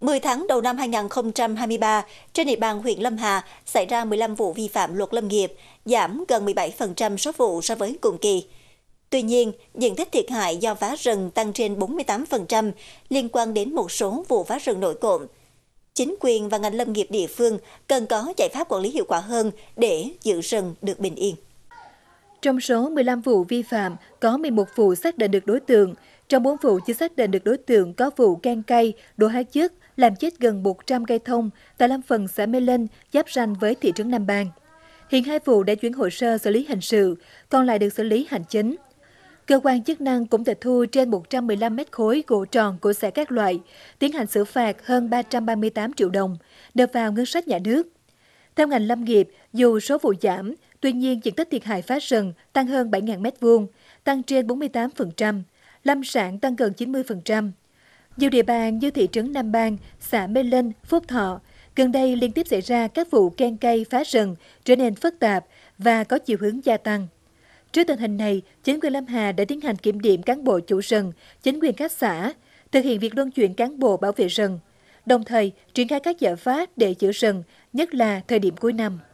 10 tháng đầu năm 2023, trên địa bàn huyện Lâm Hà xảy ra 15 vụ vi phạm luật lâm nghiệp, giảm gần 17% số vụ so với cùng kỳ. Tuy nhiên, diện tích thiệt hại do phá rừng tăng trên 48% liên quan đến một số vụ phá rừng nổi cộm. Chính quyền và ngành lâm nghiệp địa phương cần có giải pháp quản lý hiệu quả hơn để giữ rừng được bình yên. Trong số 15 vụ vi phạm, có 11 vụ xác định được đối tượng, trong 4 vụ chưa xác định được đối tượng có vụ gan cây, đổ hóa chất, làm chết gần 100 cây thông tại Lâm Phần, xã Mê Linh, giáp ranh với thị trấn Nam Bang. Hiện hai vụ đã chuyển hồ sơ xử lý hình sự, còn lại được xử lý hành chính. Cơ quan chức năng cũng tịch thu trên 115 mét khối gỗ tròn của xã các loại, tiến hành xử phạt hơn 338 triệu đồng, nộp vào ngân sách nhà nước. Theo ngành lâm nghiệp, dù số vụ giảm, tuy nhiên diện tích thiệt hại phá rừng tăng hơn 7.000 mét vuông tăng trên 48% lâm sản tăng gần 90%. Nhiều địa bàn như thị trấn Nam Bang, xã Mê Linh, Phúc Thọ, gần đây liên tiếp xảy ra các vụ khen cây phá rừng trở nên phức tạp và có chiều hướng gia tăng. Trước tình hình này, chính quyền Lâm Hà đã tiến hành kiểm điểm cán bộ chủ rừng, chính quyền các xã, thực hiện việc luân chuyển cán bộ bảo vệ rừng, đồng thời triển khai các giải pháp để giữ rừng, nhất là thời điểm cuối năm.